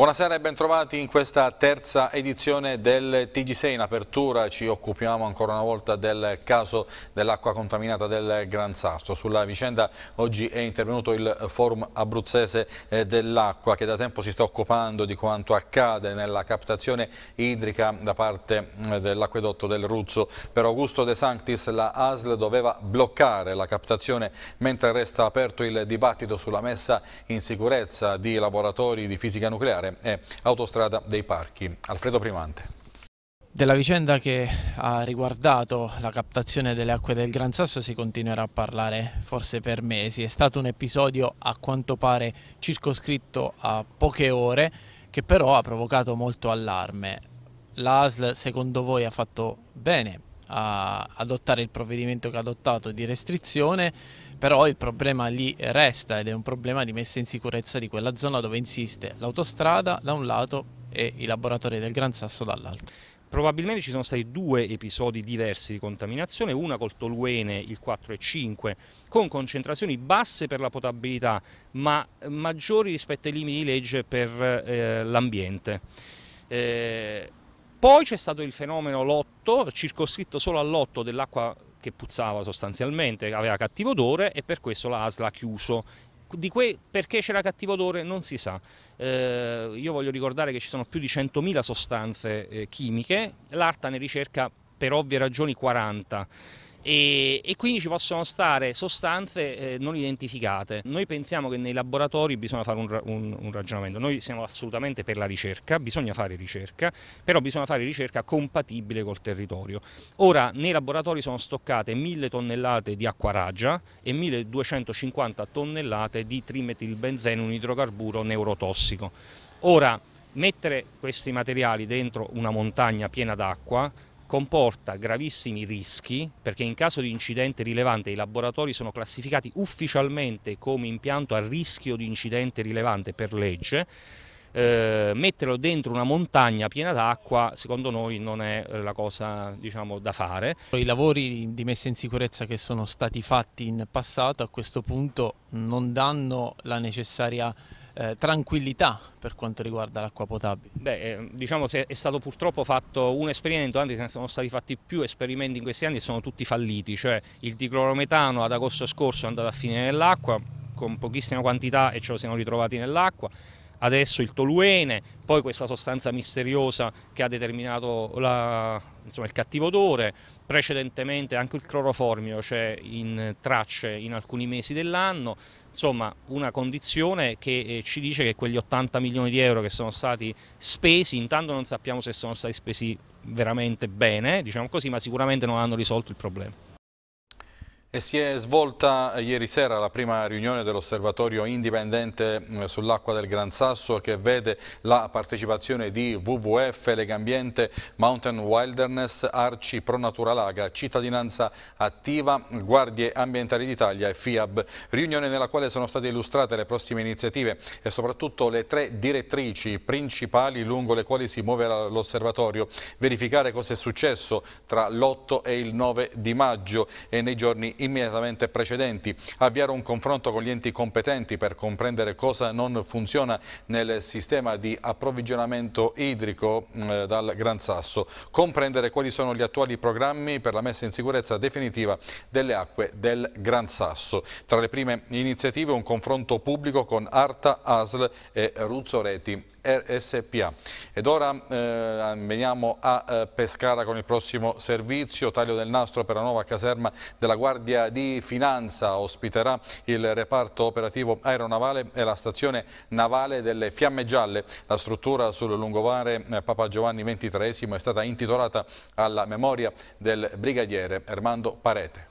Buonasera e bentrovati in questa terza edizione del TG6. In apertura ci occupiamo ancora una volta del caso dell'acqua contaminata del Gran Sasso. Sulla vicenda oggi è intervenuto il forum abruzzese eh, dell'acqua che da tempo si sta occupando di quanto accade nella captazione idrica da parte eh, dell'acquedotto del Ruzzo. Per Augusto De Sanctis la ASL doveva bloccare la captazione mentre resta aperto il dibattito sulla messa in sicurezza di laboratori di fisica nucleare Militare eh, e Autostrada dei Parchi. Alfredo Primante. Della vicenda che ha riguardato la captazione delle acque del Gran Sasso si continuerà a parlare forse per mesi. È stato un episodio a quanto pare circoscritto a poche ore che però ha provocato molto allarme. L'ASL secondo voi ha fatto bene a adottare il provvedimento che ha adottato di restrizione? però il problema lì resta ed è un problema di messa in sicurezza di quella zona dove insiste l'autostrada da un lato e i laboratori del Gran Sasso dall'altro. Probabilmente ci sono stati due episodi diversi di contaminazione, una col toluene il 4 e 5 con concentrazioni basse per la potabilità ma maggiori rispetto ai limiti di legge per eh, l'ambiente. Eh, poi c'è stato il fenomeno lotto, circoscritto solo all'otto dell'acqua che puzzava sostanzialmente, aveva cattivo odore e per questo la ASL ha chiuso. Que- perché c'era cattivo odore non si sa. Eh, io voglio ricordare che ci sono più di 100.000 sostanze eh, chimiche, l'ARTA ne ricerca per ovvie ragioni 40 e, e, quindi ci possono stare sostanze eh, non identificate. Noi pensiamo che nei laboratori bisogna fare un, un, un, ragionamento, noi siamo assolutamente per la ricerca, bisogna fare ricerca, però bisogna fare ricerca compatibile col territorio. Ora nei laboratori sono stoccate 1000 tonnellate di acqua raggia e 1250 tonnellate di trimetilbenzene, un idrocarburo neurotossico. Ora, mettere questi materiali dentro una montagna piena d'acqua comporta gravissimi rischi perché in caso di incidente rilevante i laboratori sono classificati ufficialmente come impianto a rischio di incidente rilevante per legge. Eh, metterlo dentro una montagna piena d'acqua secondo noi non è eh, la cosa diciamo, da fare. I lavori di messa in sicurezza che sono stati fatti in passato a questo punto non danno la necessaria eh, tranquillità per quanto riguarda l'acqua potabile? Beh, eh, diciamo che è stato purtroppo fatto un esperimento, anzi sono stati fatti più esperimenti in questi anni e sono tutti falliti, cioè il diclorometano ad agosto scorso è andato a finire nell'acqua con pochissima quantità e ce lo siamo ritrovati nell'acqua, adesso il toluene, poi questa sostanza misteriosa che ha determinato la, insomma, il cattivo odore, precedentemente anche il cloroformio c'è cioè in tracce in alcuni mesi dell'anno, insomma una condizione che eh, ci dice che quegli 80 milioni di euro che sono stati spesi, intanto non sappiamo se sono stati spesi veramente bene, diciamo così, ma sicuramente non hanno risolto il problema. E si è svolta eh, ieri sera la prima riunione dell'osservatorio indipendente eh, sull'acqua del Gran Sasso che vede la partecipazione di WWF, Legambiente, Mountain Wilderness, Arci, Pro Pronaturalaga, Cittadinanza Attiva, Guardie Ambientali d'Italia e FIAB. Riunione nella quale sono state illustrate le prossime iniziative e soprattutto le tre direttrici principali lungo le quali si muoverà l'osservatorio. Verificare cosa è successo tra l'8 e il 9 di maggio e nei giorni immediatamente precedenti, avviare un confronto con gli enti competenti per comprendere cosa non funziona nel sistema di approvvigionamento idrico eh, dal Gran Sasso, comprendere quali sono gli attuali programmi per la messa in sicurezza definitiva delle acque del Gran Sasso. Tra le prime iniziative un confronto pubblico con Arta, ASL e Ruzzoreti RSPA. Ed ora eh, veniamo a eh, Pescara con il prossimo servizio, taglio del nastro per la nuova caserma della Guardia di Finanza, ospiterà il reparto operativo aeronavale e la stazione navale delle Fiamme Gialle. La struttura sul lungomare eh, Papa Giovanni XXIII è stata intitolata alla memoria del brigadiere Ermando Parete.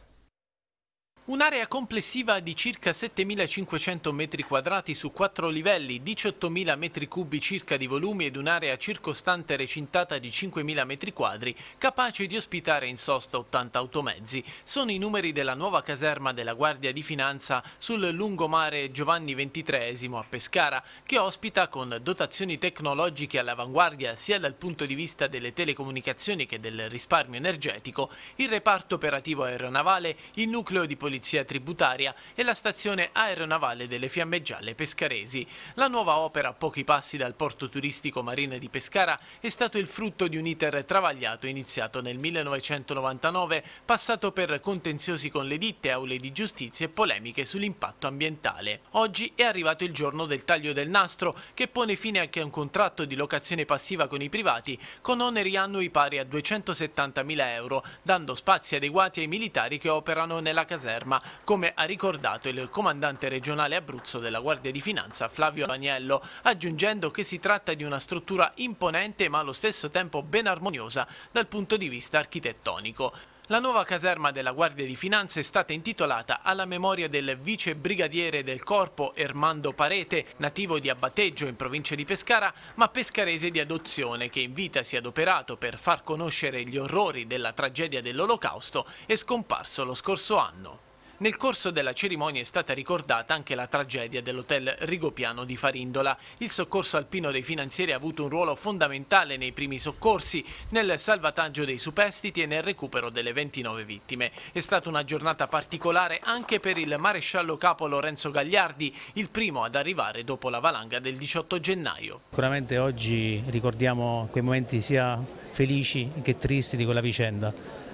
Un'area complessiva di circa 7.500 metri quadrati su quattro livelli, 18.000 metri cubi circa di volumi ed un'area circostante recintata di 5.000 metri quadri, capace di ospitare in sosta 80 automezzi. Sono i numeri della nuova caserma della Guardia di Finanza sul lungomare Giovanni XXIII a Pescara, che ospita con dotazioni tecnologiche all'avanguardia sia dal punto di vista delle telecomunicazioni che del risparmio energetico, il reparto operativo aeronavale, il nucleo di polizia Polizia Tributaria e la stazione aeronavale delle Fiamme Gialle Pescaresi. La nuova opera a pochi passi dal porto turistico Marina di Pescara è stato il frutto di un iter travagliato iniziato nel 1999, passato per contenziosi con le ditte, aule di giustizia e polemiche sull'impatto ambientale. Oggi è arrivato il giorno del taglio del nastro che pone fine anche a un contratto di locazione passiva con i privati con oneri annui pari a 270.000 euro, dando spazi adeguati ai militari che operano nella caserma ferma, come ha ricordato il comandante regionale Abruzzo della Guardia di Finanza Flavio Agnello, aggiungendo che si tratta di una struttura imponente ma allo stesso tempo ben armoniosa dal punto di vista architettonico. La nuova caserma della Guardia di Finanza è stata intitolata alla memoria del vice brigadiere del corpo Ermando Parete, nativo di Abbateggio in provincia di Pescara, ma pescarese di adozione che in vita si è adoperato per far conoscere gli orrori della tragedia dell'Olocausto e scomparso lo scorso anno. Nel corso della cerimonia è stata ricordata anche la tragedia dell'hotel Rigopiano di Farindola. Il soccorso alpino dei finanzieri ha avuto un ruolo fondamentale nei primi soccorsi, nel salvataggio dei superstiti e nel recupero delle 29 vittime. È stata una giornata particolare anche per il maresciallo capo Lorenzo Gagliardi, il primo ad arrivare dopo la valanga del 18 gennaio. Sicuramente oggi ricordiamo quei momenti sia felici che tristi di quella vicenda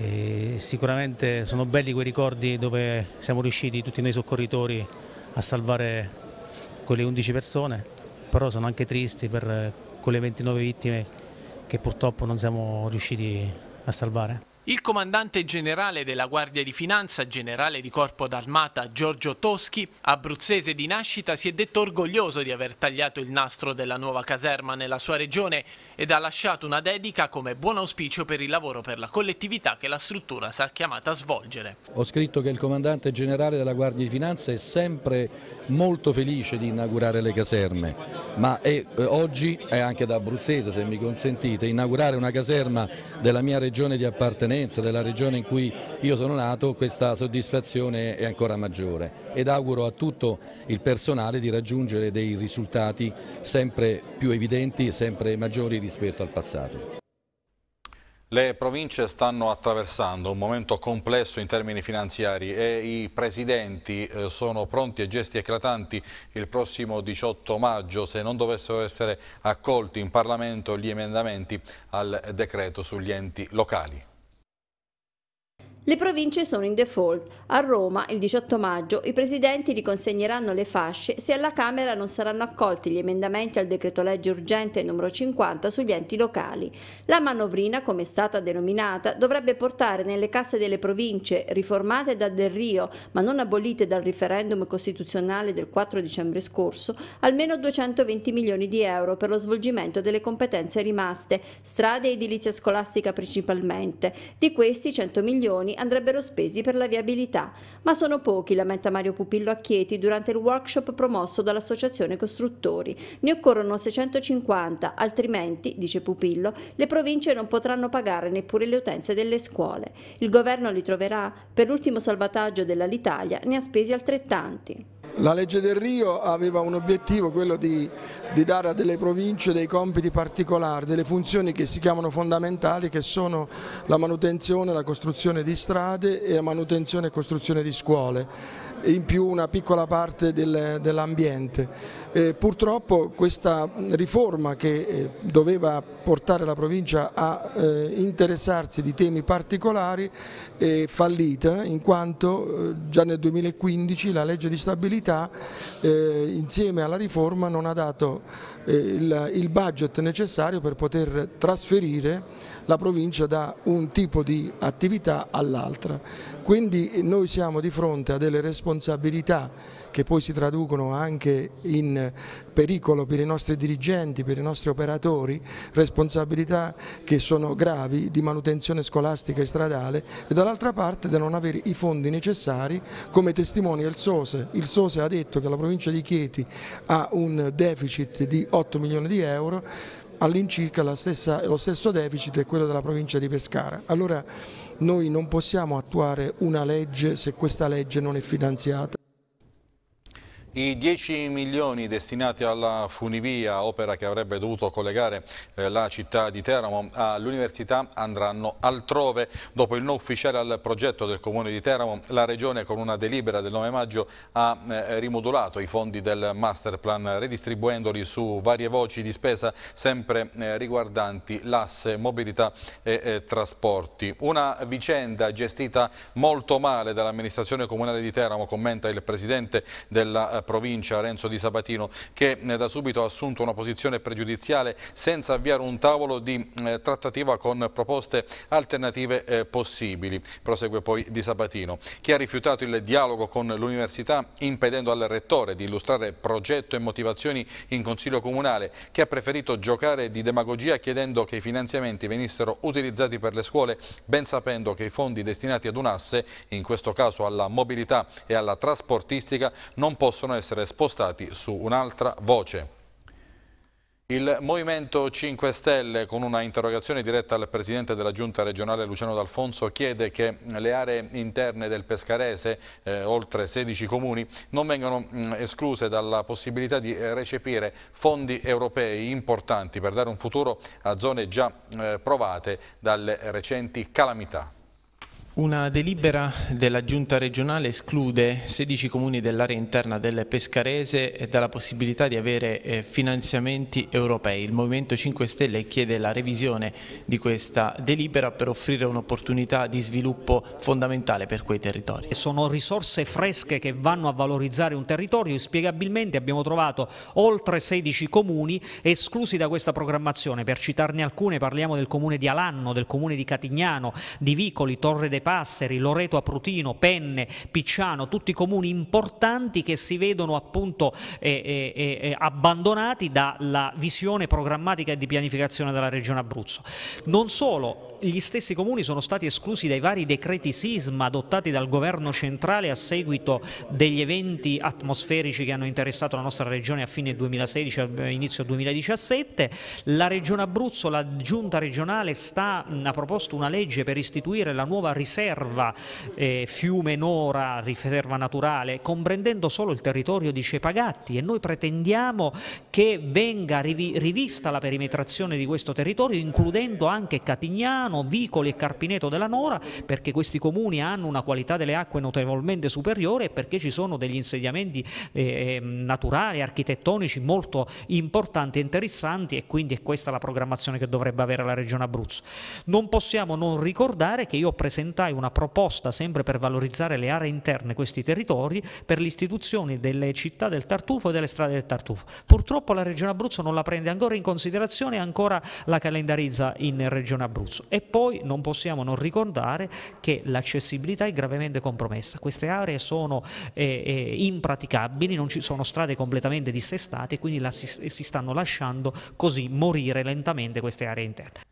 e sicuramente sono belli quei ricordi dove siamo riusciti tutti noi soccorritori a salvare quelle 11 persone, però sono anche tristi per quelle 29 vittime che purtroppo non siamo riusciti a salvare. Il comandante generale della Guardia di Finanza, generale di Corpo d'Armata Giorgio Toschi, abruzzese di nascita, si è detto orgoglioso di aver tagliato il nastro della nuova caserma nella sua regione ed ha lasciato una dedica come buon auspicio per il lavoro per la collettività che la struttura sarà chiamata a svolgere. Ho scritto che il comandante generale della Guardia di Finanza è sempre molto felice di inaugurare le caserme, ma è, eh, oggi è anche da abruzzese, se mi consentite, inaugurare una caserma della mia regione di appartenenza permanenza della regione in cui io sono nato questa soddisfazione è ancora maggiore ed auguro a tutto il personale di raggiungere dei risultati sempre più evidenti e sempre maggiori rispetto al passato. Le province stanno attraversando un momento complesso in termini finanziari e i presidenti eh, sono pronti a gesti eclatanti il prossimo 18 maggio se non dovessero essere accolti in Parlamento gli emendamenti al decreto sugli enti locali. Le province sono in default. A Roma, il 18 maggio, i presidenti riconsegneranno le fasce se alla Camera non saranno accolti gli emendamenti al decreto legge urgente numero 50 sugli enti locali. La manovrina, come è stata denominata, dovrebbe portare nelle casse delle province, riformate da Del Rio, ma non abolite dal referendum costituzionale del 4 dicembre scorso, almeno 220 milioni di euro per lo svolgimento delle competenze rimaste, strade e edilizia scolastica principalmente. Di questi 100 milioni andrebbero spesi per la viabilità, ma sono pochi, lamenta Mario Pupillo a Chieti durante il workshop promosso dall'Associazione Costruttori. Ne occorrono 650, altrimenti, dice Pupillo, le province non potranno pagare neppure le utenze delle scuole. Il governo li troverà, per l'ultimo salvataggio dell'Alitalia ne ha spesi altrettanti. La legge del Rio aveva un obiettivo, quello di, di, dare a delle province dei compiti particolari, delle funzioni che si chiamano fondamentali, che sono la manutenzione, la costruzione di strade e la manutenzione e costruzione di scuole e in più una piccola parte del, dell'ambiente. Eh, purtroppo questa riforma che eh, doveva portare la provincia a eh, interessarsi di temi particolari è fallita in quanto eh, già nel 2015 la legge di stabilità eh, insieme alla riforma non ha dato eh, il, il budget necessario per poter trasferire la provincia da un tipo di attività all'altra. Quindi noi siamo di fronte a delle responsabilità che poi si traducono anche in pericolo per i nostri dirigenti, per i nostri operatori, responsabilità che sono gravi di manutenzione scolastica e stradale e dall'altra parte da non avere i fondi necessari come testimonia il SOSE. Il SOSE ha detto che la provincia di Chieti ha un deficit di 8 milioni di euro, all'incirca lo stesso deficit è quello della provincia di Pescara. Allora noi non possiamo attuare una legge se questa legge non è finanziata. I 10 milioni destinati alla funivia, opera che avrebbe dovuto collegare eh, la città di Teramo all'università, andranno altrove. Dopo il no ufficiale al progetto del Comune di Teramo, la Regione con una delibera del 9 maggio ha eh, rimodulato i fondi del masterplan redistribuendoli su varie voci di spesa sempre eh, riguardanti l'asse mobilità e trasporti. Una vicenda gestita molto male dall'amministrazione comunale di Teramo, commenta il presidente della regione eh, provincia Renzo Di Sabatino che eh, da subito ha assunto una posizione pregiudiziale senza avviare un tavolo di eh, trattativa con proposte alternative possibili, prosegue poi Di Sabatino, che ha rifiutato il dialogo con l'università impedendo al rettore di illustrare progetto e motivazioni in Consiglio Comunale, che ha preferito giocare di demagogia chiedendo che i finanziamenti venissero utilizzati per le scuole, ben sapendo che i fondi destinati ad un asse, in questo caso alla mobilità e alla trasportistica, non possono possono essere spostati su un'altra voce. Il Movimento 5 Stelle, con una interrogazione diretta al Presidente della Giunta regionale Luciano D'Alfonso, chiede che le aree interne del Pescarese, eh, oltre 16 comuni, non vengano mh, mm, escluse dalla possibilità di eh, recepire fondi europei importanti per dare un futuro a zone già eh, provate dalle recenti calamità. Una delibera della Giunta regionale esclude 16 comuni dell'area interna del Pescarese dalla possibilità di avere eh, finanziamenti europei. Il Movimento 5 Stelle chiede la revisione di questa delibera per offrire un'opportunità di sviluppo fondamentale per quei territori. Sono risorse fresche che vanno a valorizzare un territorio. Inspiegabilmente abbiamo trovato oltre 16 comuni esclusi da questa programmazione. Per citarne alcune parliamo del comune di Alanno, del comune di Catignano, di Vicoli, Torre dei Passeri, Loreto Aprutino, Penne, Picciano, tutti comuni importanti che si vedono appunto eh eh, eh, eh, abbandonati dalla visione programmatica e di pianificazione della Regione Abruzzo. Non solo gli stessi comuni sono stati esclusi dai vari decreti sisma adottati dal governo centrale a seguito degli eventi atmosferici che hanno interessato la nostra regione a fine 2016 inizio 2017. La regione Abruzzo, la giunta regionale sta, ha proposto una legge per istituire la nuova riserva eh, Fiume Nora, riserva naturale, comprendendo solo il territorio di Cepagatti e noi pretendiamo che venga rivi rivista la perimetrazione di questo territorio includendo anche Catignano Milano, Vicoli e Carpineto della Nora perché questi comuni hanno una qualità delle acque notevolmente superiore e perché ci sono degli insediamenti eh, eh, naturali, architettonici molto importanti e interessanti e quindi è questa la programmazione che dovrebbe avere la Regione Abruzzo. Non possiamo non ricordare che io presentai una proposta sempre per valorizzare le aree interne, questi territori, per l'istituzione delle città del Tartufo e delle strade del Tartufo. Purtroppo la Regione Abruzzo non la prende ancora in considerazione e ancora la calendarizza in Regione Abruzzo. E e poi non possiamo non ricordare che l'accessibilità è gravemente compromessa. Queste aree sono eh, eh, impraticabili, non ci sono strade completamente dissestate, e quindi la, si, si stanno lasciando così morire lentamente queste aree interne.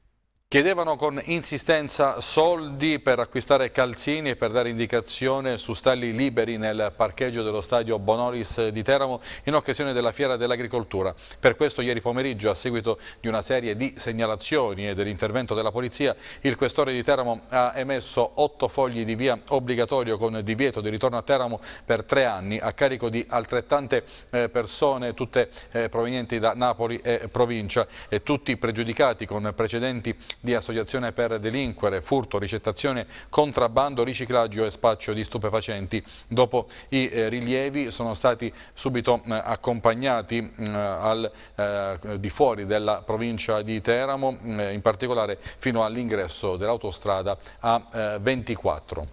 Chiedevano con insistenza soldi per acquistare calzini e per dare indicazione su stalli liberi nel parcheggio dello stadio Bonolis di Teramo in occasione della Fiera dell'Agricoltura. Per questo ieri pomeriggio, a seguito di una serie di segnalazioni e dell'intervento della polizia, il questore di Teramo ha emesso otto fogli di via obbligatorio con divieto di ritorno a Teramo per tre anni a carico di altrettante eh, persone, tutte eh, provenienti da Napoli e provincia e tutti pregiudicati con precedenti di associazione per delinquere, furto, ricettazione, contrabbando, riciclaggio e spaccio di stupefacenti. Dopo i eh, rilievi sono stati subito eh, accompagnati mm, al, eh, di fuori della provincia di Teramo, mm, in particolare fino all'ingresso dell'autostrada A24. Eh,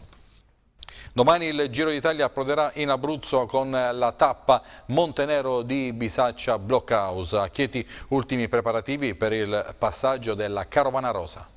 Domani il Giro d'Italia approderà in Abruzzo con la tappa Montenero di Bisaccia Blockhouse. A Chieti ultimi preparativi per il passaggio della Carovana Rosa.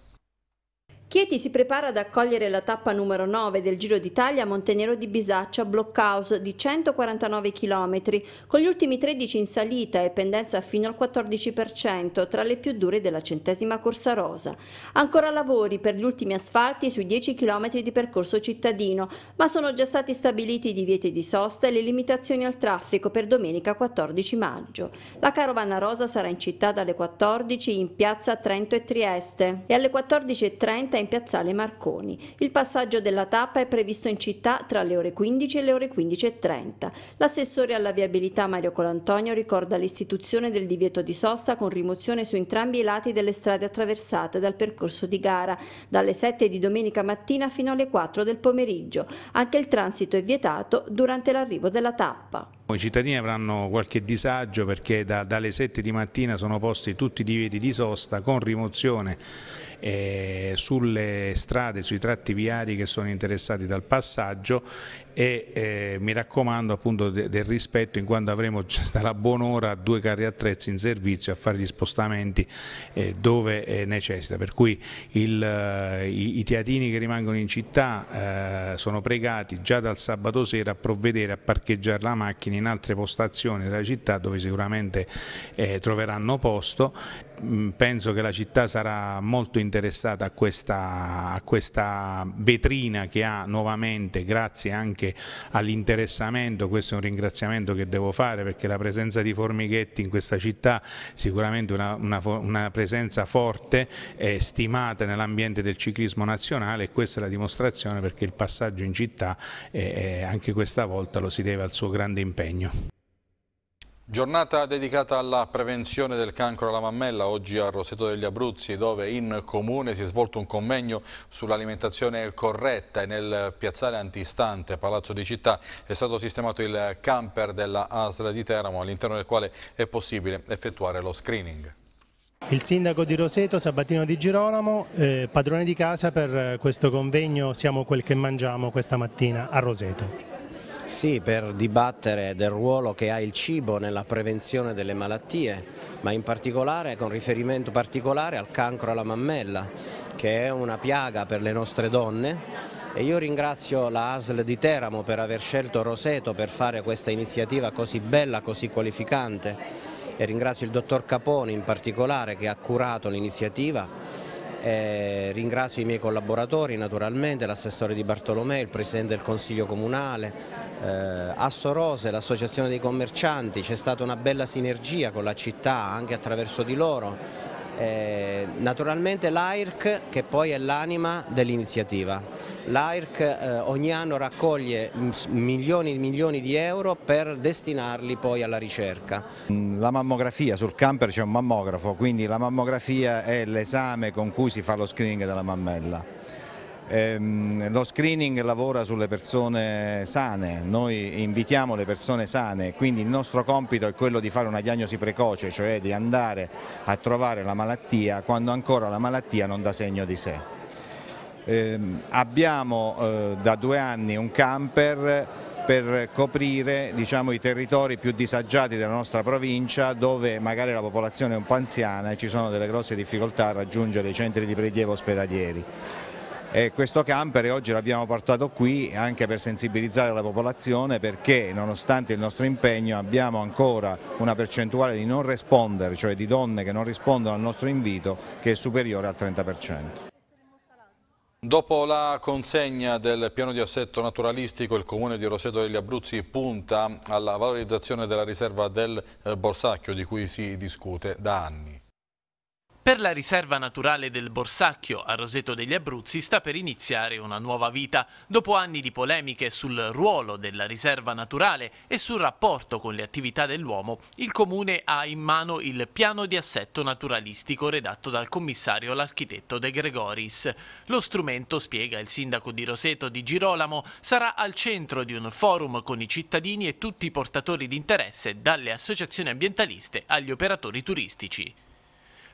Chieti si prepara ad accogliere la tappa numero 9 del Giro d'Italia a Montenero di Bisaccia, blockhouse di 149 km, con gli ultimi 13 in salita e pendenza fino al 14%, tra le più dure della centesima corsa rosa. Ancora lavori per gli ultimi asfalti sui 10 km di percorso cittadino, ma sono già stati stabiliti i divieti di sosta e le limitazioni al traffico per domenica 14 maggio. La carovana rosa sarà in città dalle 14 in piazza Trento e Trieste e alle 14.30 realizzata in piazzale Marconi. Il passaggio della tappa è previsto in città tra le ore 15 e le ore 15.30. L'assessore alla viabilità Mario Colantonio ricorda l'istituzione del divieto di sosta con rimozione su entrambi i lati delle strade attraversate dal percorso di gara, dalle 7 di domenica mattina fino alle 4 del pomeriggio. Anche il transito è vietato durante l'arrivo della tappa. I cittadini avranno qualche disagio perché da, dalle 7 di mattina sono posti tutti i divieti di sosta con rimozione eh, sulle strade, sui tratti viari che sono interessati dal passaggio e eh, mi raccomando appunto de del rispetto in quanto avremo dalla buon'ora due carri attrezzi in servizio a fare gli spostamenti eh, dove eh, necessita, per cui il, eh, i, i, teatini che rimangono in città eh, sono pregati già dal sabato sera a provvedere a parcheggiare la macchina in altre postazioni della città dove sicuramente eh, troveranno posto mm, penso che la città sarà molto interessata a questa, a questa vetrina che ha nuovamente grazie anche anche all'interessamento, questo è un ringraziamento che devo fare perché la presenza di Formighetti in questa città sicuramente una, una, una presenza forte e stimata nell'ambiente del ciclismo nazionale e questa è la dimostrazione perché il passaggio in città eh, eh anche questa volta lo si deve al suo grande impegno. Giornata dedicata alla prevenzione del cancro alla mammella, oggi a Roseto degli Abruzzi dove in comune si è svolto un convegno sull'alimentazione corretta e nel piazzale antistante Palazzo di Città è stato sistemato il camper della Asra di Teramo all'interno del quale è possibile effettuare lo screening. Il sindaco di Roseto, Sabatino Di Girolamo, eh, padrone di casa per questo convegno Siamo quel che mangiamo questa mattina a Roseto. Sì, per dibattere del ruolo che ha il cibo nella prevenzione delle malattie, ma in particolare con riferimento particolare al cancro alla mammella, che è una piaga per le nostre donne e io ringrazio la ASL di Teramo per aver scelto Roseto per fare questa iniziativa così bella, così qualificante e ringrazio il dottor Caponi in particolare che ha curato l'iniziativa eh, ringrazio i miei collaboratori naturalmente, l'assessore Di Bartolomeo, il Presidente del Consiglio Comunale, eh, Rose, l'Associazione dei Commercianti, c'è stata una bella sinergia con la città anche attraverso di loro, eh, naturalmente l'AIRC che poi è l'anima dell'iniziativa. L'AIRC eh, ogni anno raccoglie milioni e milioni di euro per destinarli poi alla ricerca. Mm, la mammografia, sul camper c'è un mammografo, quindi la mammografia è l'esame con cui si fa lo screening della mammella. Ehm, lo screening lavora sulle persone sane, noi invitiamo le persone sane, quindi il nostro compito è quello di fare una diagnosi precoce, cioè di andare a trovare la malattia quando ancora la malattia non dà segno di sé. Eh, abbiamo eh, da due anni un camper per coprire diciamo, i territori più disagiati della nostra provincia dove magari la popolazione è un po' anziana e ci sono delle grosse difficoltà a raggiungere i centri di prelievo ospedalieri. E questo camper oggi l'abbiamo portato qui anche per sensibilizzare la popolazione perché nonostante il nostro impegno abbiamo ancora una percentuale di non rispondere, cioè di donne che non rispondono al nostro invito che è superiore al 30%. Dopo la consegna del piano di assetto naturalistico, il comune di Roseto degli Abruzzi punta alla valorizzazione della riserva del eh, Borsacchio di cui si discute da anni. Per la riserva naturale del Borsacchio a Roseto degli Abruzzi sta per iniziare una nuova vita. Dopo anni di polemiche sul ruolo della riserva naturale e sul rapporto con le attività dell'uomo, il comune ha in mano il piano di assetto naturalistico redatto dal commissario l'architetto De Gregoris. Lo strumento, spiega il sindaco di Roseto di Girolamo, sarà al centro di un forum con i cittadini e tutti i portatori di interesse, dalle associazioni ambientaliste agli operatori turistici.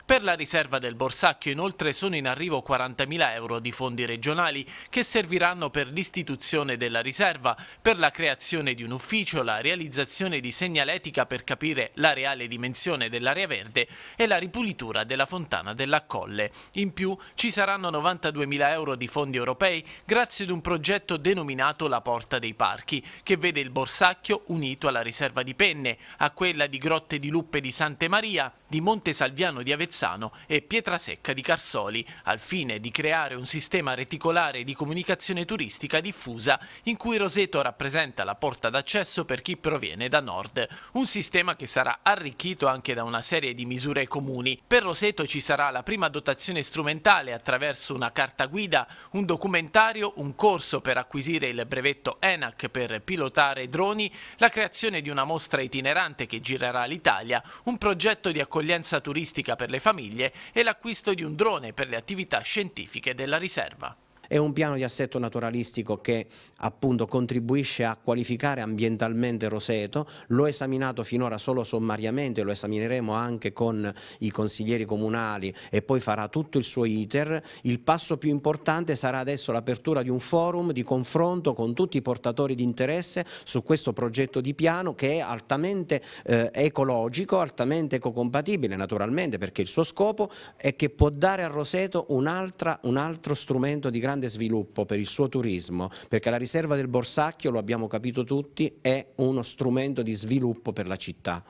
Per la riserva del Borsacchio inoltre sono in arrivo 40.000 euro di fondi regionali che serviranno per l'istituzione della riserva, per la creazione di un ufficio, la realizzazione di segnaletica per capire la reale dimensione dell'area verde e la ripulitura della fontana della Colle. In più ci saranno 92.000 euro di fondi europei grazie ad un progetto denominato La Porta dei Parchi, che vede il Borsacchio unito alla riserva di Penne, a quella di Grotte di Luppe di Sante Maria, di Monte Salviano di Avezzano Avezzano e Pietrasecca di Carsoli, al fine di creare un sistema reticolare di comunicazione turistica diffusa in cui Roseto rappresenta la porta d'accesso per chi proviene da nord, un sistema che sarà arricchito anche da una serie di misure comuni. Per Roseto ci sarà la prima dotazione strumentale attraverso una carta guida, un documentario, un corso per acquisire il brevetto ENAC per pilotare droni, la creazione di una mostra itinerante che girerà l'Italia, un progetto di accoglienza turistica per le famiglie e l'acquisto di un drone per le attività scientifiche della riserva è un piano di assetto naturalistico che appunto contribuisce a qualificare ambientalmente Roseto, l'ho esaminato finora solo sommariamente, lo esamineremo anche con i consiglieri comunali e poi farà tutto il suo iter, il passo più importante sarà adesso l'apertura di un forum di confronto con tutti i portatori di interesse su questo progetto di piano che è altamente eh, ecologico, altamente ecocompatibile naturalmente perché il suo scopo è che può dare a Roseto un, un altro strumento di grande grande sviluppo per il suo turismo, perché la riserva del Borsacchio, lo abbiamo capito tutti, è uno strumento di sviluppo per la città.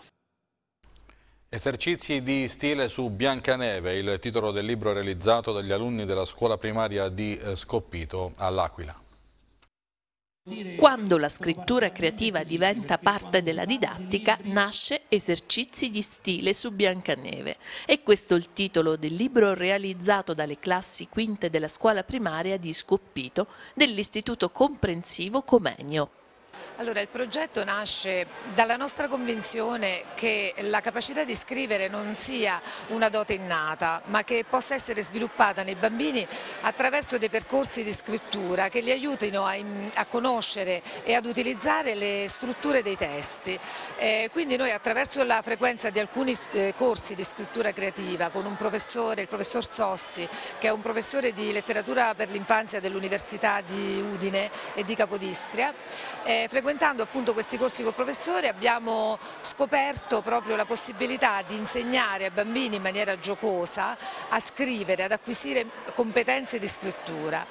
Esercizi di stile su Biancaneve, il titolo del libro realizzato dagli alunni della scuola primaria di eh, Scoppito all'Aquila. Quando la scrittura creativa diventa parte della didattica, nasce Esercizi di stile su Biancaneve. E questo è il titolo del libro realizzato dalle classi quinte della scuola primaria di Scoppito dell'Istituto Comprensivo Comenio. Allora, il progetto nasce dalla nostra convinzione che la capacità di scrivere non sia una dote innata, ma che possa essere sviluppata nei bambini attraverso dei percorsi di scrittura che li aiutino a, a conoscere e ad utilizzare le strutture dei testi. Eh, quindi noi attraverso la frequenza di alcuni eh, corsi di scrittura creativa con un professore, il professor Sossi, che è un professore di letteratura per l'infanzia dell'Università di Udine e di Capodistria, eh, frequentando appunto questi corsi col professore abbiamo scoperto proprio la possibilità di insegnare a bambini in maniera giocosa a scrivere, ad acquisire competenze di scrittura.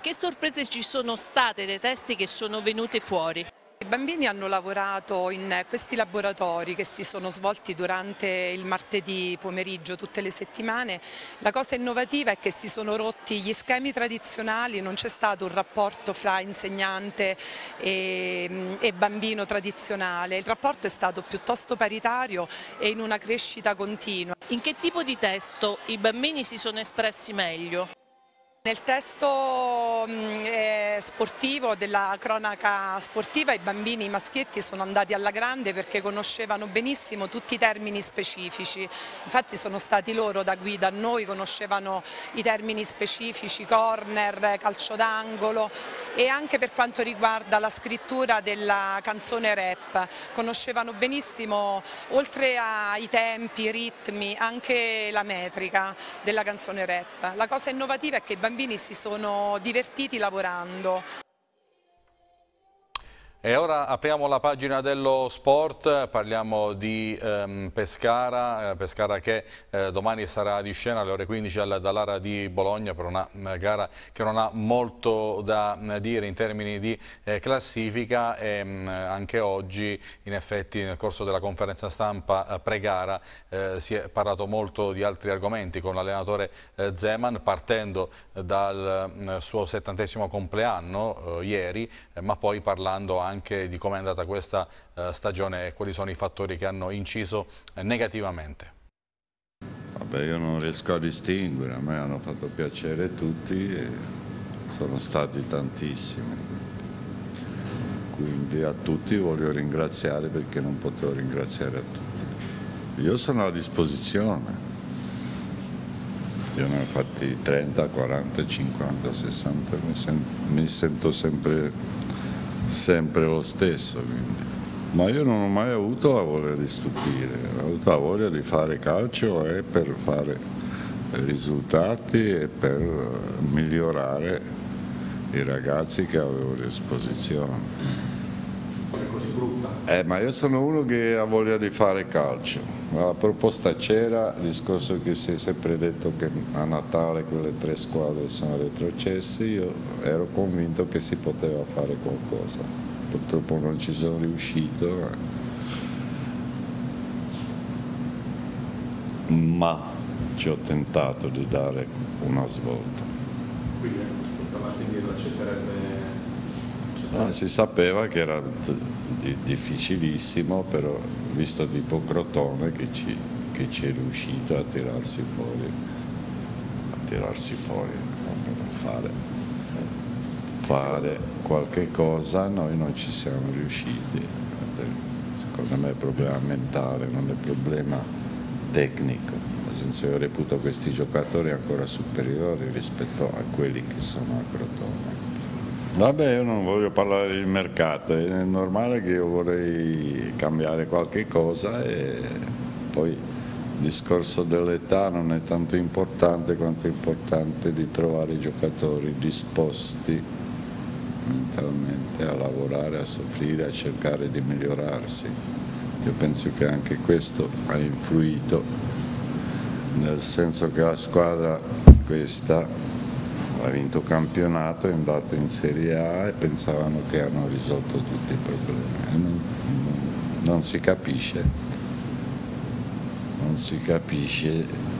Che sorprese ci sono state dei testi che sono venuti fuori? I bambini hanno lavorato in questi laboratori che si sono svolti durante il martedì pomeriggio tutte le settimane. La cosa innovativa è che si sono rotti gli schemi tradizionali, non c'è stato un rapporto fra insegnante e, e, bambino tradizionale, il rapporto è stato piuttosto paritario e in una crescita continua. In che tipo di testo i bambini si sono espressi meglio? Nel testo mm, eh, sportivo della cronaca sportiva i bambini i maschietti sono andati alla grande perché conoscevano benissimo tutti i termini specifici, infatti sono stati loro da guida a noi, conoscevano i termini specifici, corner, calcio d'angolo e anche per quanto riguarda la scrittura della canzone rap, conoscevano benissimo oltre ai tempi, i ritmi, anche la metrica della canzone rap. La cosa innovativa è che i bambini bambini si sono divertiti lavorando. E ora apriamo la pagina dello sport, parliamo di ehm, Pescara, eh, Pescara che eh, domani sarà di scena alle ore 15 alla dall'ara di Bologna per una, mm, gara che non ha molto da mm, dire in termini di eh, classifica e mh, mm, anche oggi in effetti nel corso della conferenza stampa eh, pre-gara eh, si è parlato molto di altri argomenti con l'allenatore Zeman partendo dal suo settantesimo compleanno ieri ma poi parlando anche anche di come è andata questa eh, stagione e quali sono i fattori che hanno inciso eh, negativamente. Vabbè, io non riesco a distinguere, a me hanno fatto piacere tutti e sono stati tantissimi. Quindi a tutti voglio ringraziare perché non potevo ringraziare a tutti. Io sono a disposizione. Io ne ho fatti 30, 40, 50, 60, mi, mi sento sempre sempre lo stesso. Quindi. Ma io non ho mai avuto la voglia di stupire, ho avuto la voglia di fare calcio e per fare risultati e per migliorare i ragazzi che avevo a disposizione così brutta. Eh, ma io sono uno che ha voglia di fare calcio. La proposta c'era, il discorso che si è sempre detto che a Natale quelle tre squadre sono retrocesse, io ero convinto che si poteva fare qualcosa. Purtroppo non ci sono riuscito. ma ci ho tentato di dare una svolta. Quindi eh, se tornassi indietro accetterebbe No, si sapeva che era difficilissimo, però visto tipo Crotone che ci, che ci, è riuscito a tirarsi fuori, a tirarsi fuori, fare, fare qualche cosa, noi non ci siamo riusciti. Secondo me è problema mentale, non è problema tecnico. Nel senso io reputo questi giocatori ancora superiori rispetto a quelli che sono a Crotone Vabbè, io non voglio parlare di mercato, è normale che io vorrei cambiare qualche cosa e poi il discorso dell'età non è tanto importante quanto è importante di trovare i giocatori disposti mentalmente a lavorare, a soffrire, a cercare di migliorarsi. Io penso che anche questo ha influito, nel senso che la squadra questa ha vinto campionato, è andato in Serie A e pensavano che hanno risolto tutti i problemi. Eh, non, non si capisce, non si capisce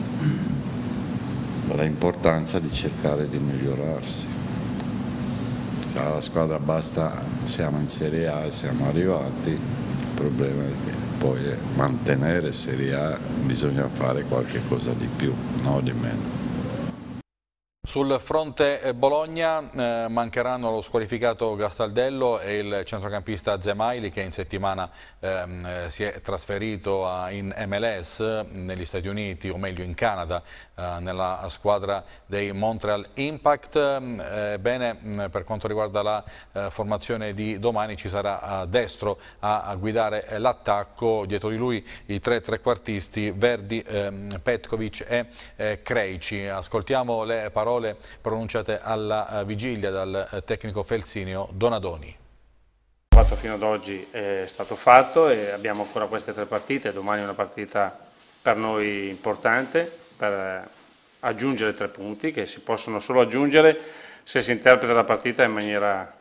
l'importanza di cercare di migliorarsi. Cioè, la squadra basta, siamo in Serie A e siamo arrivati, il problema è che poi mantenere Serie A bisogna fare qualche cosa di più, no di meno. Sul fronte eh, Bologna eh, mancheranno lo squalificato Gastaldello e il centrocampista Zemaili che in settimana ehm, eh, si è trasferito a, in MLS negli Stati Uniti o meglio in Canada eh, nella squadra dei Montreal Impact. Eh, bene, mm, per quanto riguarda la eh, formazione di domani ci sarà a destro a, a guidare l'attacco, dietro di lui i tre trequartisti Verdi, ehm, Petkovic e Creici. Ascoltiamo le parole parole pronunciate alla eh, vigilia dal eh, tecnico felsinio Donadoni. Fatto fino ad oggi è stato fatto e abbiamo ancora queste tre partite, domani è una partita per noi importante per eh, aggiungere tre punti che si possono solo aggiungere se si interpreta la partita in maniera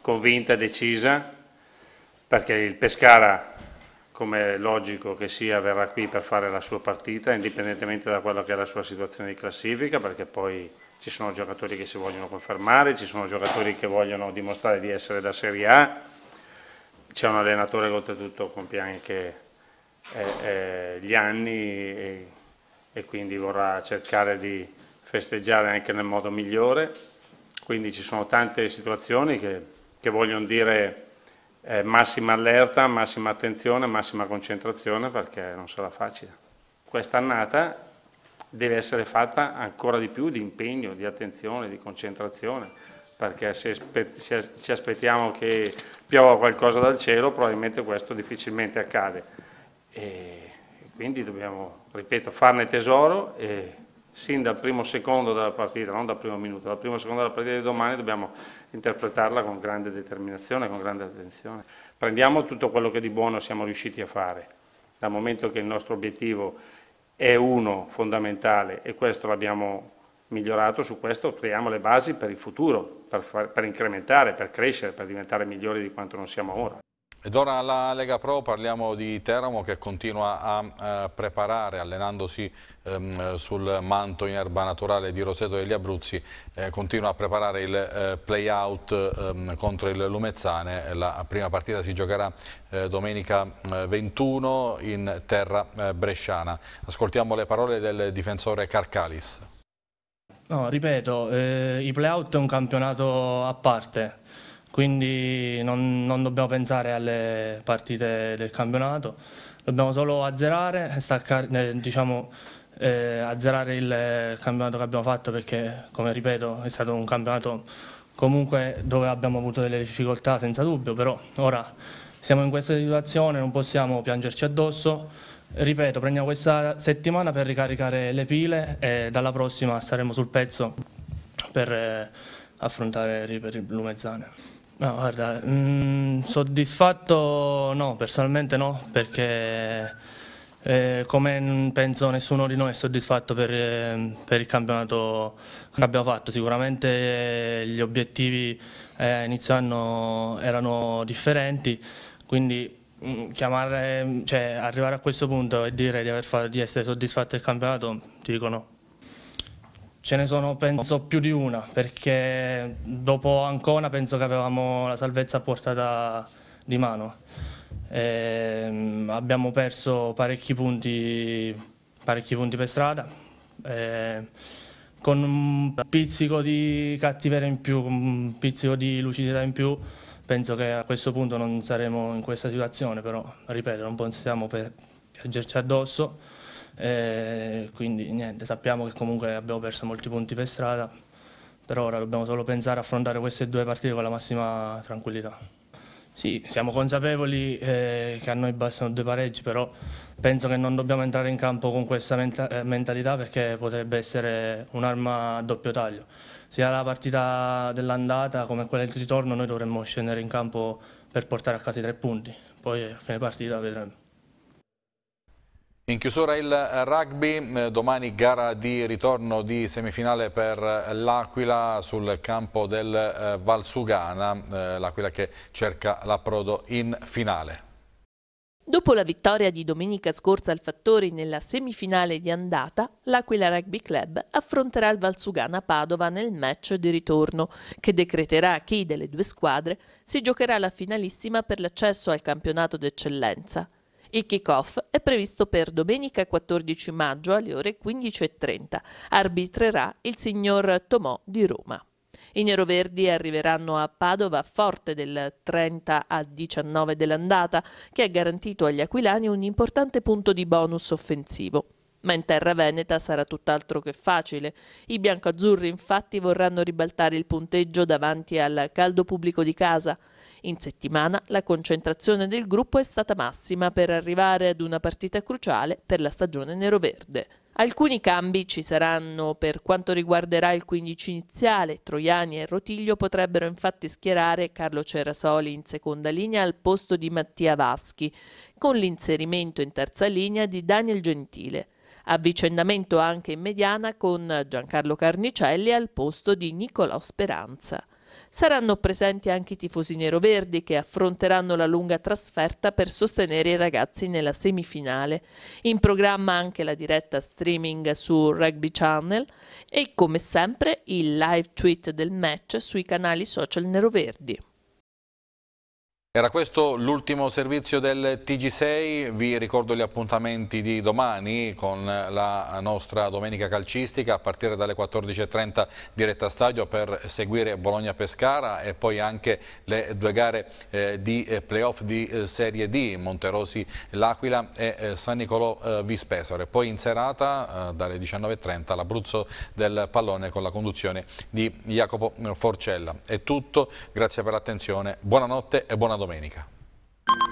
convinta e decisa perché il Pescara come logico che sia, verrà qui per fare la sua partita, indipendentemente da quella che è la sua situazione di classifica, perché poi ci sono giocatori che si vogliono confermare, ci sono giocatori che vogliono dimostrare di essere da Serie A, c'è un allenatore che oltretutto compie anche eh, eh, gli anni e, e quindi vorrà cercare di festeggiare anche nel modo migliore, quindi ci sono tante situazioni che, che vogliono dire eh, massima allerta, massima attenzione, massima concentrazione perché non sarà facile. Quest'annata deve essere fatta ancora di più di impegno, di attenzione, di concentrazione, perché se, ci aspettiamo che piova qualcosa dal cielo probabilmente questo difficilmente accade. E quindi dobbiamo, ripeto, farne tesoro e sin dal primo secondo della partita, non dal primo minuto, dal primo secondo della partita di domani dobbiamo interpretarla con grande determinazione, con grande attenzione. Prendiamo tutto quello che di buono siamo riusciti a fare, dal momento che il nostro obiettivo è è uno fondamentale e questo l'abbiamo migliorato, su questo creiamo le basi per il futuro, per, far, per incrementare, per crescere, per diventare migliori di quanto non siamo ora. Ed ora alla Lega Pro parliamo di Teramo che continua a eh, preparare allenandosi ehm, sul manto in erba naturale di Roseto degli Abruzzi, eh, continua a preparare il eh, play out ehm, contro il Lumezzane, la prima partita si giocherà eh, domenica 21 eh, in terra eh, bresciana. Ascoltiamo le parole del difensore Carcalis. No, ripeto, i play out è un campionato a parte, quindi non, non, dobbiamo pensare alle partite del campionato, dobbiamo solo azzerare, staccare, eh, diciamo, eh, azzerare il campionato che abbiamo fatto perché, come ripeto, è stato un campionato comunque dove abbiamo avuto delle difficoltà senza dubbio, però ora siamo in questa situazione, non possiamo piangerci addosso. Ripeto, prendiamo questa settimana per ricaricare le pile e dalla prossima staremo sul pezzo per eh, affrontare il Lumezzane. No, guarda, mh, mm, soddisfatto no, personalmente no, perché eh, come penso nessuno di noi è soddisfatto per, eh, per, il campionato che abbiamo fatto. Sicuramente eh, gli obiettivi eh, inizio anno erano differenti, quindi mh, mm, chiamare, cioè, arrivare a questo punto e dire di, fatto, di essere soddisfatto del campionato, ti dico no. Ce ne sono penso più di una, perché dopo Ancona penso che avevamo la salvezza a portata di mano. E ehm, abbiamo perso parecchi punti, parecchi punti per strada, eh, con un pizzico di cattiveria in più, un pizzico di lucidità in più. Penso che a questo punto non saremo in questa situazione, però ripeto, non possiamo piangerci addosso eh, quindi niente, sappiamo che comunque abbiamo perso molti punti per strada, per ora dobbiamo solo pensare a affrontare queste due partite con la massima tranquillità. Sì, siamo consapevoli eh, che a noi bastano due pareggi, però penso che non dobbiamo entrare in campo con questa menta eh, mentalità perché potrebbe essere un'arma a doppio taglio. Sia la partita dell'andata come quella del ritorno noi dovremmo scendere in campo per portare a casa i tre punti, poi a fine partita vedremo. In chiusura il rugby, eh, domani gara di ritorno di semifinale per l'Aquila sul campo del eh, Valsugana, eh, l'Aquila che cerca l'approdo in finale. Dopo la vittoria di domenica scorsa al Fattori nella semifinale di andata, l'Aquila Rugby Club affronterà il Valsugana Padova nel match di ritorno, che decreterà chi delle due squadre si giocherà la finalissima per l'accesso al campionato d'eccellenza. Il kick-off è previsto per domenica 14 maggio alle ore 15.30. Arbitrerà il signor Tomò di Roma. I neroverdi arriveranno a Padova forte del 30 a 19 dell'andata, che ha garantito agli aquilani un importante punto di bonus offensivo. Ma in terra veneta sarà tutt'altro che facile. I biancoazzurri infatti vorranno ribaltare il punteggio davanti al caldo pubblico di casa – in settimana la concentrazione del gruppo è stata massima per arrivare ad una partita cruciale per la stagione neroverde. Alcuni cambi ci saranno per quanto riguarderà il 15 iniziale. Troiani e Rotiglio potrebbero infatti schierare Carlo Cerasoli in seconda linea al posto di Mattia Vaschi, con l'inserimento in terza linea di Daniel Gentile. Avvicendamento anche in mediana con Giancarlo Carnicelli al posto di Nicolò Speranza. Saranno presenti anche i tifosi neroverdi che affronteranno la lunga trasferta per sostenere i ragazzi nella semifinale. In programma anche la diretta streaming su Rugby Channel e come sempre il live tweet del match sui canali social neroverdi. Era questo l'ultimo servizio del TG6, vi ricordo gli appuntamenti di domani con la nostra domenica calcistica a partire dalle 14.30 diretta stadio per seguire Bologna-Pescara e poi anche le due gare eh, di eh, playoff di eh, Serie D, Monterosi-L'Aquila e San Nicolò-Vispesore. Poi in serata dalle 19.30 l'Abruzzo del pallone con la conduzione di Jacopo Forcella. È tutto, grazie per l'attenzione, buonanotte e buona domenica domenica.